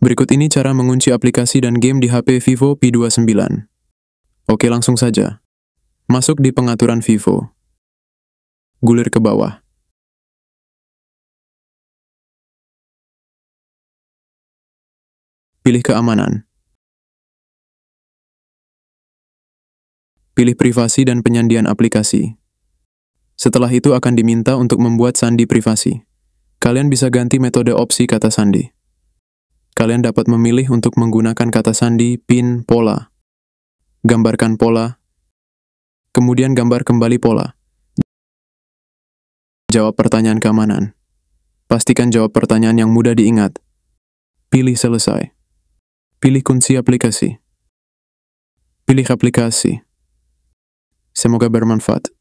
Berikut ini cara mengunci aplikasi dan game di HP Vivo P29. Oke langsung saja. Masuk di pengaturan Vivo. Gulir ke bawah. Pilih keamanan. Pilih privasi dan penyandian aplikasi. Setelah itu akan diminta untuk membuat sandi privasi. Kalian bisa ganti metode opsi kata sandi. Kalian dapat memilih untuk menggunakan kata sandi pin pola. Gambarkan pola. Kemudian gambar kembali pola. Jawab pertanyaan keamanan. Pastikan jawab pertanyaan yang mudah diingat. Pilih selesai. Pilih kunci aplikasi. Pilih aplikasi. Semoga bermanfaat.